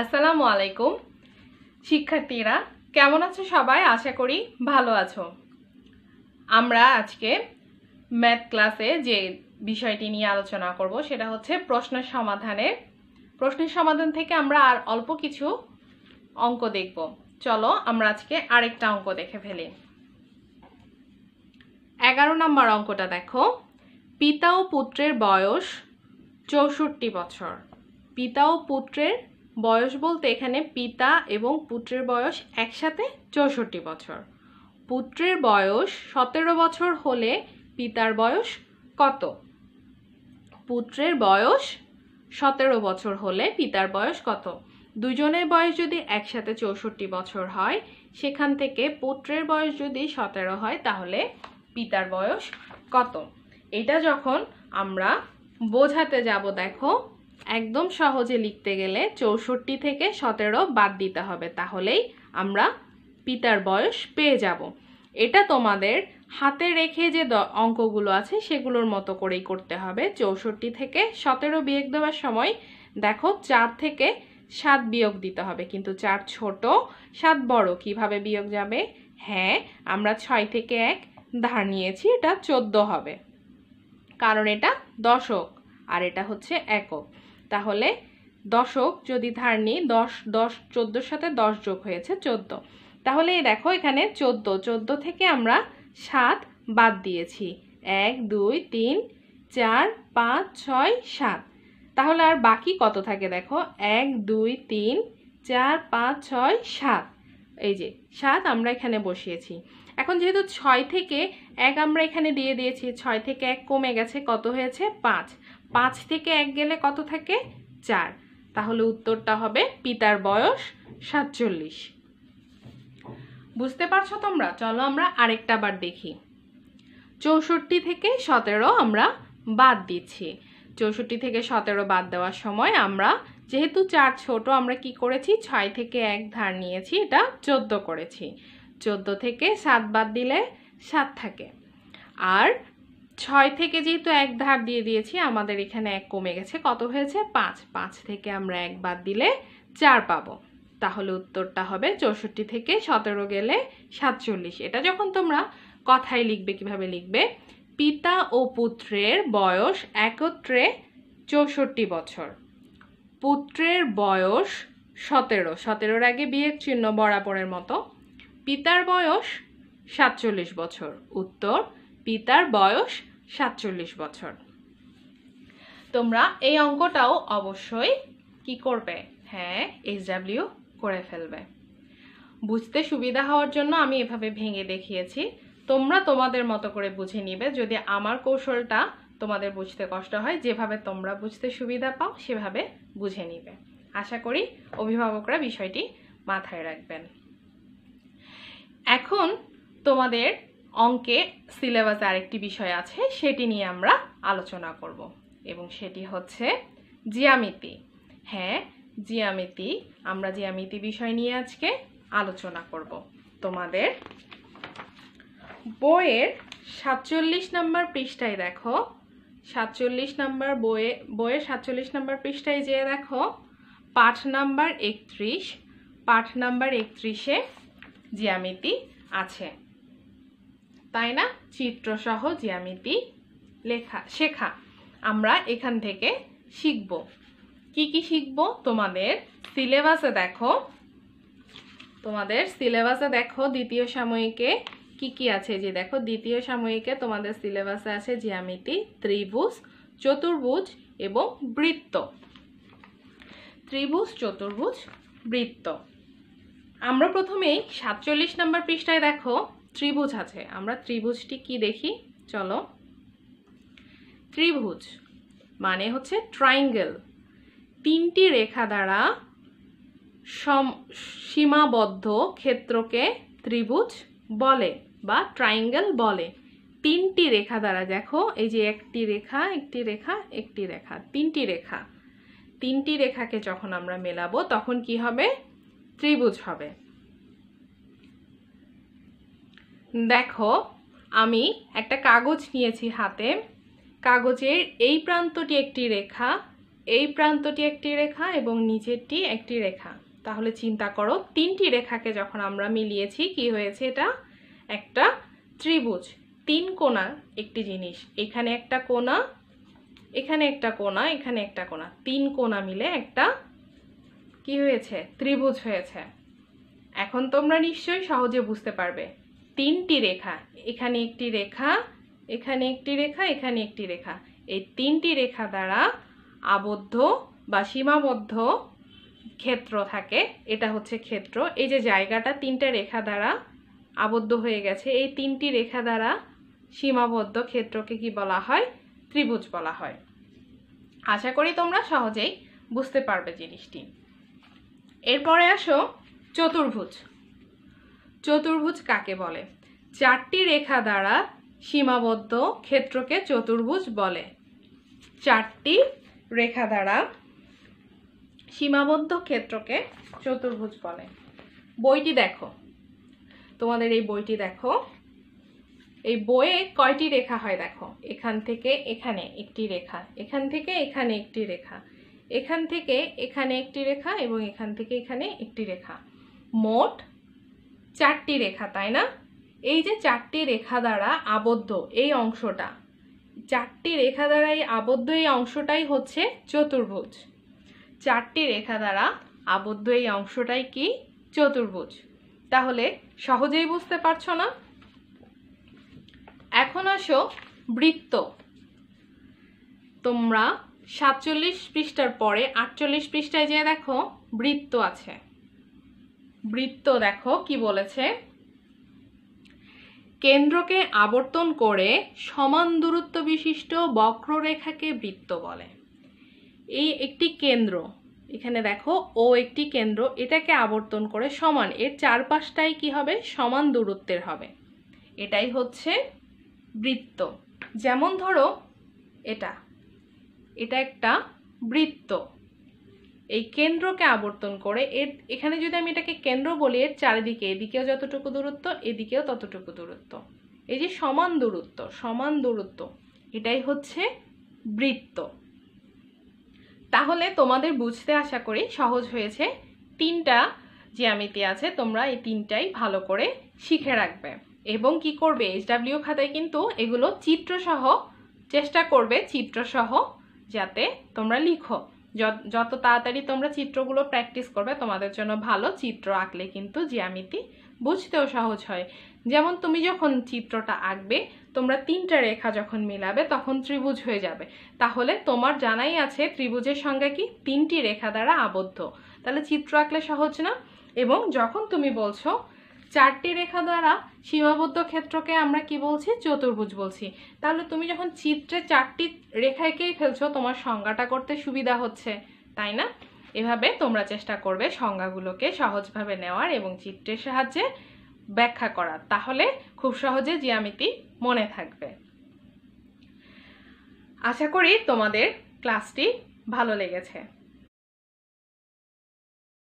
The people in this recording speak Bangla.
আসসালামু আলাইকুম শিক্ষার্থীরা কেমন আছো সবাই আশা করি ভালো আছো আমরা আজকে ম্যাথ ক্লাসে যে বিষয়টি নিয়ে আলোচনা করব সেটা হচ্ছে প্রশ্ন সমাধানের প্রশ্নের সমাধান থেকে আমরা আর অল্প কিছু অঙ্ক দেখব চলো আমরা আজকে আরেকটা অঙ্ক দেখে ফেলি এগারো নম্বর অঙ্কটা দেখো পিতা ও পুত্রের বয়স চৌষট্টি বছর পিতা ও পুত্রের বয়স বলতে এখানে পিতা এবং পুত্রের বয়স একসাথে চৌষট্টি বছর পুত্রের বয়স সতেরো বছর হলে পিতার বয়স কত পুত্রের বয়স সতেরো বছর হলে পিতার বয়স কত দুজনের বয়স যদি একসাথে চৌষট্টি বছর হয় সেখান থেকে পুত্রের বয়স যদি সতেরো হয় তাহলে পিতার বয়স কত এটা যখন আমরা বোঝাতে যাব দেখো একদম সহজে লিখতে গেলে চৌষট্টি থেকে সতেরো বাদ দিতে হবে তাহলেই আমরা পিতার বয়স পেয়ে যাব এটা তোমাদের হাতে রেখে যে অঙ্কগুলো আছে সেগুলোর মতো করেই করতে হবে চৌষট্টি থেকে সতেরো বিয়োগ দেওয়ার সময় দেখো চার থেকে সাত বিয়োগ দিতে হবে কিন্তু চার ছোট সাত বড় কিভাবে বিয়োগ যাবে হ্যাঁ আমরা ছয় থেকে এক ধার নিয়েছি এটা চোদ্দ হবে কারণ এটা দশক আর এটা হচ্ছে একক তাহলে দশক যদি ধার নিই দশ দশ চোদ্দোর সাথে দশ যোগ হয়েছে চোদ্দ তাহলে দেখো এখানে চোদ্দ চোদ্দ থেকে আমরা সাত বাদ দিয়েছি এক দুই তিন চার পাঁচ ছয় সাত তাহলে আর বাকি কত থাকে দেখো এক দুই তিন চার পাঁচ ছয় সাত এই যে সাত আমরা এখানে বসিয়েছি এখন যেহেতু ছয় থেকে এক আমরা এখানে দিয়ে দিয়েছি ছয় থেকে এক কমে গেছে কত হয়েছে পাঁচ পাঁচ থেকে এক গেলে কত থাকে চার তাহলে উত্তরটা হবে পিতার বয়স সাতচল্লিশ বুঝতে পারছো তোমরা চলো আমরা আরেকটা বার দেখি চৌষট্টি থেকে সতেরো আমরা বাদ দিচ্ছি চৌষট্টি থেকে সতেরো বাদ দেওয়ার সময় আমরা যেহেতু চার ছোট আমরা কি করেছি ছয় থেকে এক ধার নিয়েছি এটা চোদ্দ করেছি চোদ্দ থেকে সাত বাদ দিলে সাত থাকে আর ছয় থেকে যেহেতু এক ধার দিয়ে দিয়েছি আমাদের এখানে এক কমে গেছে কত হয়েছে পাঁচ পাঁচ থেকে আমরা এক বাদ দিলে চার পাবো তাহলে উত্তরটা হবে চৌষট্টি থেকে সতেরো গেলে সাতচল্লিশ এটা যখন তোমরা কথায় লিখবে কিভাবে লিখবে পিতা ও পুত্রের বয়স একত্রে চৌষট্টি বছর পুত্রের বয়স সতেরো সতেরোর আগে বিয়ের চিহ্ন বরাবরের মতো পিতার বয়স সাতচল্লিশ বছর উত্তর পিতার বয়স সাতচল্লিশ বছর তোমরা এই অঙ্কটাও অবশ্যই কি করবে হ্যাঁ ডাব্লিউ করে ফেলবে বুঝতে সুবিধা হওয়ার জন্য আমি এভাবে ভেঙে দেখিয়েছি তোমরা তোমাদের মতো করে বুঝে নিবে যদি আমার কৌশলটা তোমাদের বুঝতে কষ্ট হয় যেভাবে তোমরা বুঝতে সুবিধা পাও সেভাবে বুঝে নিবে আশা করি অভিভাবকরা বিষয়টি মাথায় রাখবেন এখন তোমাদের অঙ্কে সিলেবাস আরেকটি বিষয় আছে সেটি নিয়ে আমরা আলোচনা করব এবং সেটি হচ্ছে জিয়ামিতি হ্যাঁ জিয়ামিতি আমরা জিয়ামিতি বিষয় নিয়ে আজকে আলোচনা করব তোমাদের বইয়ের সাতচল্লিশ নাম্বার পৃষ্ঠায় দেখো সাতচল্লিশ নাম্বার বইয়ে বইয়ের সাতচল্লিশ নাম্বার পৃষ্ঠায় যেয়ে দেখো পাঠ নাম্বার একত্রিশ পাঠ নাম্বার একত্রিশে জিয়ামিতি আছে তাই না চিত্রসহ জ্যামিতি লেখা শেখা আমরা এখান থেকে শিখব কি কি শিখব তোমাদের সিলেবাসে দেখো তোমাদের সিলেবাসে দেখো দ্বিতীয় সাময়িকে কি কি আছে যে দেখো দ্বিতীয় সাময়িকে তোমাদের সিলেবাসে আছে জ্যামিতি ত্রিভুজ চতুর্ভুজ এবং বৃত্ত ত্রিভুজ চতুর্ভুজ বৃত্ত আমরা প্রথমেই সাতচল্লিশ নম্বর পৃষ্ঠায় দেখো ত্রিভুজ আছে আমরা ত্রিভুজটি কি দেখি চলো ত্রিভুজ মানে হচ্ছে ট্রাইঙ্গেল তিনটি রেখা দ্বারা সম সীমাবদ্ধ ক্ষেত্রকে ত্রিভুজ বলে বা ট্রাইঙ্গেল বলে তিনটি রেখা দ্বারা দেখো এই যে একটি রেখা একটি রেখা একটি রেখা তিনটি রেখা তিনটি রেখাকে যখন আমরা মেলাবো তখন কি হবে ত্রিভুজ হবে দেখো আমি একটা কাগজ নিয়েছি হাতে কাগজের এই প্রান্তটি একটি রেখা এই প্রান্তটি একটি রেখা এবং নিচেরটি একটি রেখা তাহলে চিন্তা করো তিনটি রেখাকে যখন আমরা মিলিয়েছি কি হয়েছে এটা একটা ত্রিভুজ তিন কোণা একটি জিনিস এখানে একটা কোণা এখানে একটা কোণা এখানে একটা কোণা তিন কোণা মিলে একটা কি হয়েছে ত্রিভুজ হয়েছে এখন তোমরা নিশ্চয়ই সহজে বুঝতে পারবে তিনটি রেখা এখানে একটি রেখা এখানে একটি রেখা এখানে একটি রেখা এই তিনটি রেখা দ্বারা আবদ্ধ বা সীমাবদ্ধ ক্ষেত্র থাকে এটা হচ্ছে ক্ষেত্র এই যে জায়গাটা তিনটা রেখা দ্বারা আবদ্ধ হয়ে গেছে এই তিনটি রেখা দ্বারা সীমাবদ্ধ ক্ষেত্রকে কি বলা হয় ত্রিভুজ বলা হয় আশা করি তোমরা সহজেই বুঝতে পারবে জিনিসটি এরপরে আসো চতুর্ভুজ চতুর্ভুজ কাকে বলে চারটি রেখা দ্বারা সীমাবদ্ধ ক্ষেত্রকে চতুর্ভুজ বলে চারটি রেখা দ্বারা সীমাবদ্ধ ক্ষেত্রকে চতুর্ভুজ বলে বইটি দেখো তোমাদের এই বইটি দেখো এই বইয়ে কয়টি রেখা হয় দেখো এখান থেকে এখানে একটি রেখা এখান থেকে এখানে একটি রেখা এখান থেকে এখানে একটি রেখা এবং এখান থেকে এখানে একটি রেখা মোট চারটি রেখা তাই না এই যে চারটি রেখা দ্বারা আবদ্ধ এই অংশটা চারটি রেখা দ্বারা এই আবদ্ধ এই অংশটাই হচ্ছে চতুর্ভুজ চারটি রেখা দ্বারা আবদ্ধ এই অংশটাই কি চতুর্ভুজ তাহলে সহজেই বুঝতে পারছো না এখন আসো বৃত্ত তোমরা সাতচল্লিশ পৃষ্ঠার পরে আটচল্লিশ পৃষ্ঠায় যে দেখো বৃত্ত আছে বৃত্ত দেখো কি বলেছে কেন্দ্রকে আবর্তন করে সমান দূরত্ব বিশিষ্ট বক্ররেখাকে বৃত্ত বলে এই একটি কেন্দ্র এখানে দেখো ও একটি কেন্দ্র এটাকে আবর্তন করে সমান এর চারপাশটাই কি হবে সমান দূরত্বের হবে এটাই হচ্ছে বৃত্ত যেমন ধরো এটা এটা একটা বৃত্ত এই কেন্দ্রকে আবর্তন করে এর এখানে যদি আমি এটাকে কেন্দ্র বলি এর চারিদিকে এদিকেও যতটুকু দূরত্ব এদিকেও ততটুকু দূরত্ব এই যে সমান দূরত্ব সমান দূরত্ব এটাই হচ্ছে বৃত্ত তাহলে তোমাদের বুঝতে আশা করি সহজ হয়েছে তিনটা জ্যামিতি আছে তোমরা এই তিনটাই ভালো করে শিখে রাখবে এবং কি করবে এইচডাব্লিউ খাতায় কিন্তু এগুলো চিত্রসহ চেষ্টা করবে চিত্রসহ যাতে তোমরা লিখো যত তাড়াতাড়ি তোমরা চিত্রগুলো প্র্যাকটিস করবে তোমাদের জন্য ভালো চিত্র আঁকলে কিন্তু জ্যামিতি বুঝতেও সহজ হয় যেমন তুমি যখন চিত্রটা আঁকবে তোমরা তিনটা রেখা যখন মিলাবে তখন ত্রিভুজ হয়ে যাবে তাহলে তোমার জানাই আছে ত্রিভুজের সঙ্গে কি তিনটি রেখা দ্বারা আবদ্ধ তাহলে চিত্র আঁকলে সহজ না এবং যখন তুমি বলছো চারটি রেখা দ্বারা সীমাবদ্ধ ক্ষেত্রকে আমরা কি বলছি চতুর্ভুজ বলছি তাহলে তুমি যখন চিত্রে চারটি রেখাকেই ফেলছো তোমার সংজ্ঞাটা করতে সুবিধা হচ্ছে তাই না এভাবে তোমরা চেষ্টা করবে সংজ্ঞাগুলোকে সহজভাবে নেওয়ার এবং চিত্রের সাহায্যে ব্যাখ্যা করার তাহলে খুব সহজে জিয়ামিতি মনে থাকবে আশা করি তোমাদের ক্লাসটি ভালো লেগেছে